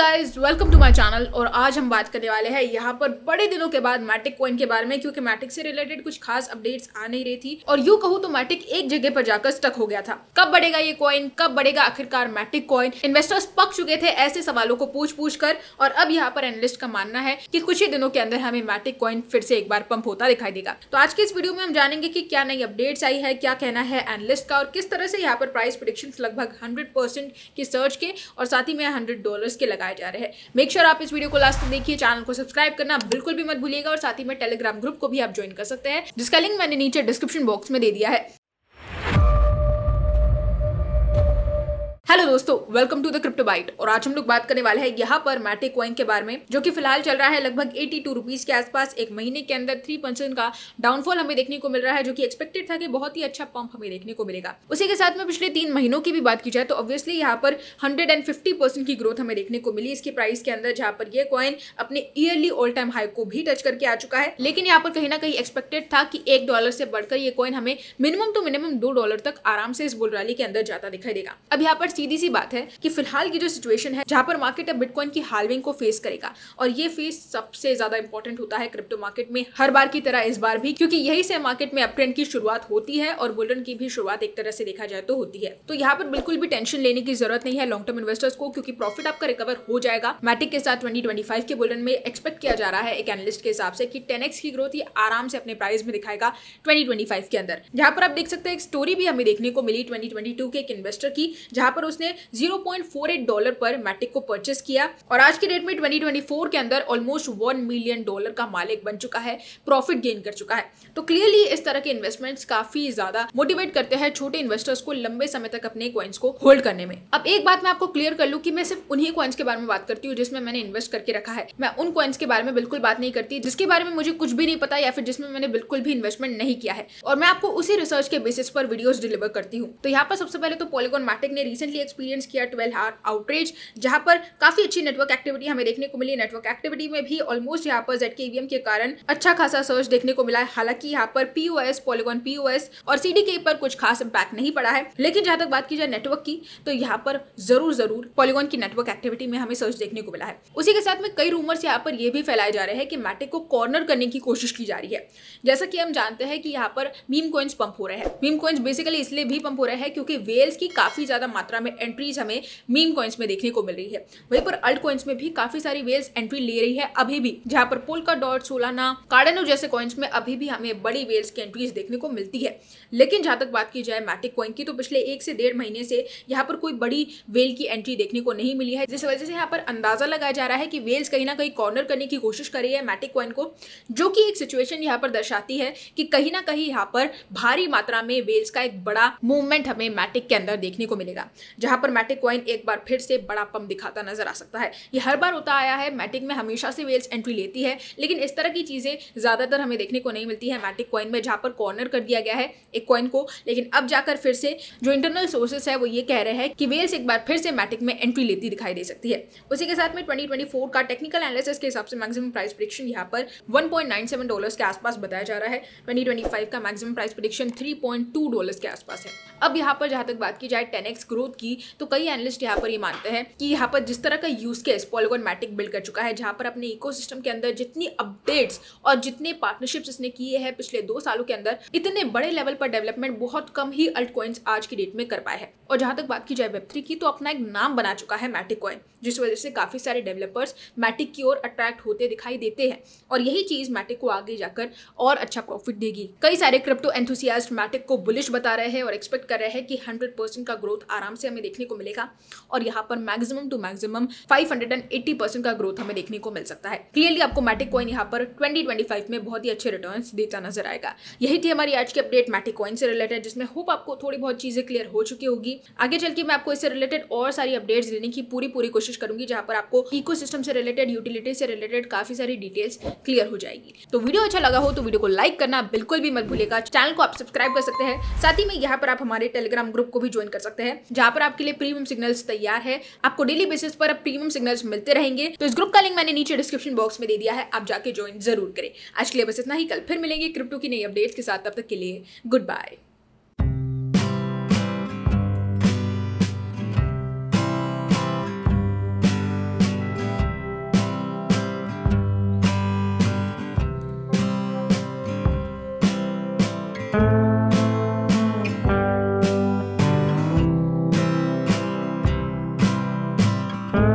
guys welcome to my channel और आज हम बात करने वाले हैं यहाँ पर बड़े दिनों के बाद मैटिक कॉइन के बारे में क्योंकि मैटिक से रिलेटेड कुछ खास अपडेट्स आ नहीं रही थी और यू कहूँ तो मैटिक एक जगह पर जाकर स्टक हो गया था कब बढ़ेगा ये कॉइन कब बढ़ेगा आखिरकार मैटिक कॉइन इन्वेस्टर्स पक चुके थे ऐसे सवालों को पूछ पूछ कर और अब यहाँ पर एनलिस्ट का मानना है की कुछ ही दिनों के अंदर हमें मैटिक कॉइन फिर से एक बार पंप होता दिखाई देगा तो आज के इस वीडियो में हम जानेंगे की क्या नई अपडेट आई है क्या कहना है एनलिस्ट का और किस तरह से यहाँ पर प्राइस प्रोडिक्शन लगभग हंड्रेड की सर्च के और साथ ही में हंड्रेड डॉलर के लगाए बताया जा रहा है मेक श्योर sure आप इस वीडियो को लास्ट तक देखिए चैनल को सब्सक्राइब करना बिल्कुल भी मत भूलिएगा और साथ ही में टेलीग्राम ग्रुप को भी आप ज्वाइन कर सकते हैं जिसका लिंक मैंने नीचे डिस्क्रिप्शन बॉक्स में दे दिया है हेलो दोस्तों welcome to the crypto byte और आज हम लोग बात करने वाले हैं यहाँ पर मैटिक कॉइन के बारे में जो कि फिलहाल चल रहा है लगभग एटी टू रुपीज़ के आसपास एक महीने के अंदर थ्री परसेंट का डाउनफॉल हमें देखने को मिल रहा है जो कि एक्सपेक्टेड था कि बहुत ही अच्छा पंप हमें देखने को मिलेगा उसी के साथ में पिछले तीन महीनों की भी बात की जाए तो ऑब्वियसली यहाँ पर हंड्रेड की ग्रोथ हमें देखने को मिली इसके प्राइस के अंदर जहाँ पर यह कॉइन अपने ईयरली ऑल टाइम हाई को भी टच करके आ चुका है लेकिन यहाँ पर कहीं ना कहीं एक्सपेक्टेड था कि एक डॉलर से बढ़कर ये कॉइन हमें मिनिमम टू मिनिमम दो डॉलर तक आराम से इस रैली के अंदर जाता दिखाई देगा अब यहाँ पर सीधी सी बात है कि फिलहाल की जो सिचुएशन है जहां पर मार्केट अब बिटकॉइन की हालविंग को फेस करेगा और ये फेस सबसे ज़्यादा इंपॉर्टेंट होता है क्रिप्टो मार्केट में हर बार की तरह इस बार भी क्योंकि यही से मार्केट में अपट्रेंड की शुरुआत होती है और बुलन की भी शुरुआत एक तरह से देखा जाए तो होती है तो यहाँ पर बिल्कुल भी टेंशन लेने की जरूरत नहीं है लॉन्ग टर्म इन्वेस्टर्स को क्योंकि प्रॉफिट आपका रिकवर हो जाएगा मैटिक के साथ ट्वेंटी के बुलन में एक्सपेक्ट किया जा रहा है एक एनालिस्ट के हिसाब से कि 10x की ग्रोथ ही आराम से अपने प्राइस में दिखाएगा 2025 के अंदर जहां पर आप देख सकते हैं एक स्टोरी भी हमें देखने को मिली 2022 के एक इन्वेस्टर की जहां पर उसने 0.48 डॉलर पर मैटिक को परचेस किया और आज के डेट में 2024 के अंदर ऑलमोस्ट वन मिलियन डॉलर का मालिक बन चुका है प्रॉफिट गेन कर चुका है तो क्लियरली इस तरह के इन्वेस्टमेंट्स काफी ज्यादा मोटिवेट करते हैं छोटे इन्वेस्टर्स को लंबे समय तक अपने कॉइन्स को होल्ड करने में अब एक बात मैं आपको क्लियर कर लू की मैं सिर्फ उन्हीं कॉइन्स के बारे में बात करती हूँ जिसमें मैंने इन्वेस्ट करके रखा है मैं उन क्वेंस के बारे में बिल्कुल बात नहीं करती जिसके बारे में मुझे कुछ भी नहीं पता या फिर जिसमें मैंने बिल्कुल भी इन्वेस्टमेंट नहीं किया है और मैं आपको उसी रिसर्च के बेसिस पर वीडियोस डिलीवर करती हूँ तो यहाँ पर सबसे पहले तो पॉलिकॉन मैटिक ने रिसेंटली ही एक्सपीरियंस किया ट्वेल्व आवर आउटरीच जहां पर काफ़ी अच्छी नेटवर्क एक्टिविटी हमें देखने को मिली नेटवर्क एक्टिविटी में भी ऑलमोस्ट यहाँ पर जेड के के कारण अच्छा खासा सर्च देखने को मिला है हालांकि यहाँ पर पीओएस पॉलीगॉन पीओएस और सी पर कुछ खास इम्पैक्ट नहीं पड़ा है लेकिन जहां तक बात की जाए नेटवर्क की तो यहाँ पर जरूर जरूर पॉलीगॉन की नेटवर्क एक्टिविटी में हमें सर्च देखने को मिला है उसी के साथ में कई रूमर्स यहाँ पर यह भी फैलाए जा रहे हैं कि मैटिक को कॉर्नर करने की कोशिश की जा रही है जैसा कि हम जानते हैं कि यहाँ पर मीम कोइंस पंप हो रहे हैं मीम कोइंस बेसिकली इसलिए भी पंप हो रहे हैं क्योंकि वेल्स की काफी ज्यादा मात्रा में में एंट्रीज हमें मीम कॉइन्स में देखने को मिल रही है वहीं पर अल्ट कॉइन्स में भी काफी सारी वेल्स एंट्री ले रही है अभी भी जहां पर पोलका डॉट सोलाना कार्डनो जैसे कॉइन्स में अभी भी हमें बड़ी वेल्स की एंट्रीज देखने को मिलती है लेकिन जहां तक बात की जाए मैटिक कॉइन की तो पिछले एक से डेढ़ महीने से यहाँ पर कोई बड़ी वेल की एंट्री देखने को नहीं मिली है जिस वजह से यहाँ पर अंदाजा लगाया जा रहा है कि वेल्स कहीं ना कहीं कॉर्नर करने की कोशिश करी है मैटिक कॉइन को जो कि एक सिचुएशन यहाँ पर दर्शाती है कि कहीं ना कहीं यहाँ पर भारी मात्रा में वेल्स का एक बड़ा मूवमेंट हमें मैटिक के अंदर देखने को मिलेगा जहां पर मैटिक कॉइन एक बार फिर से बड़ा पंप दिखाता नजर आ सकता है ये हर बार होता आया है मैटिक में हमेशा से वेल्स एंट्री लेती है लेकिन इस तरह की चीज़ें ज़्यादातर हमें देखने को नहीं मिलती है मैटिक कॉइन में जहाँ पर कॉर्नर कर दिया गया है एक कॉइन को लेकिन अब जाकर फिर से जो इंटरनल सोर्सेस है वो ये कह रहे हैं कि वेल्स एक बार फिर से मैटिक में एंट्री लेती दिखाई दे सकती है उसी के साथ में फोर का टेक्निकल एनालिसिस के हिसाब से मैक्सिमम प्राइस प्रिडिक्शन यहाँ पर सेवन डॉलर्स के आसपास बताया जा रहा है 2025 का मैक्सिमम प्राइस प्रिडिक्शन 3.2 डॉलर्स के आसपास है अब यहाँ पर जहाँ तक बात की जाए 10x ग्रोथ की तो कई एनालिस्ट यहाँ पर ये मानते हैं कि यहाँ पर जिस तरह का use case Polygon Matic build कर चुका है जहाँ पर अपने इको के अंदर जितनी अपडेट्स और जितने पार्टनरशिप्स इसने किए हैं पिछले दो सालों के अंदर इतने बड़े लेवल पर डेवलपमेंट बहुत कम ही अल्ट कॉइन्स आज की डेट में कर पाए हैं और जहाँ तक बात की जाए वेब थ्री की तो अपना एक नाम बना चुका है मैटिक कॉइन जिस वजह से काफ़ी सारे डेवलपर्स मैटिक की ओर अट्रैक्ट होते दिखाई देते हैं और यही चीज़ मैटिक को आगे जाकर और अच्छा प्रॉफिट देगी कई सारे क्रिप्टो एंथुसियास्ट मैटिक को बुलिश बता रहे हैं और एक्सपेक्ट कर रहे हैं कि 100 परसेंट का ग्रोथ आराम से हमें देखने को मिलेगा और यहाँ पर मैक्सिमम टू मैक्सिमम 580 परसेंट का ग्रोथ हमें देखने को मिल सकता है क्लियरली आपको मैटिक कॉइन यहाँ पर 2025 में बहुत ही अच्छे रिटर्न देता नजर आएगा यही थी हमारी आज की अपडेट मैटिक कॉइन से रिलेटेड जिसमें होप आपको थोड़ी बहुत चीजें क्लियर हो चुकी होगी आगे चल के मैं आपको इससे रिलेटेड और सारी अपडेट्स देने की पूरी पूरी कोशिश करूंगी जहाँ पर आपको इको से रिलेटेड यूटिलिटी से रिलेटेड काफी सारी डिटेल्स क्लियर हो जाएगी तो वीडियो अच्छा लगा हो तो वीडियो को लाइक करना बिल्कुल भी मत भूलेगा चैनल को आप सब्सक्राइब कर सकते हैं साथ ही में यहाँ पर आप हमारे टेलीग्राम ग्रुप को भी ज्वाइन कर सकते हैं जहाँ पर पर आपके लिए प्रीमियम सिग्नल्स तैयार है आपको डेली बेसिस पर प्रीमियम सिग्नल्स मिलते रहेंगे तो इस ग्रुप का लिंक मैंने नीचे डिस्क्रिप्शन बॉक्स में दे दिया है आप जाके ज्वाइन जरूर करें आज के लिए बस इतना ही कल फिर मिलेंगे क्रिप्टो की नई अपडेट्स के साथ तब तक के लिए गुड बाय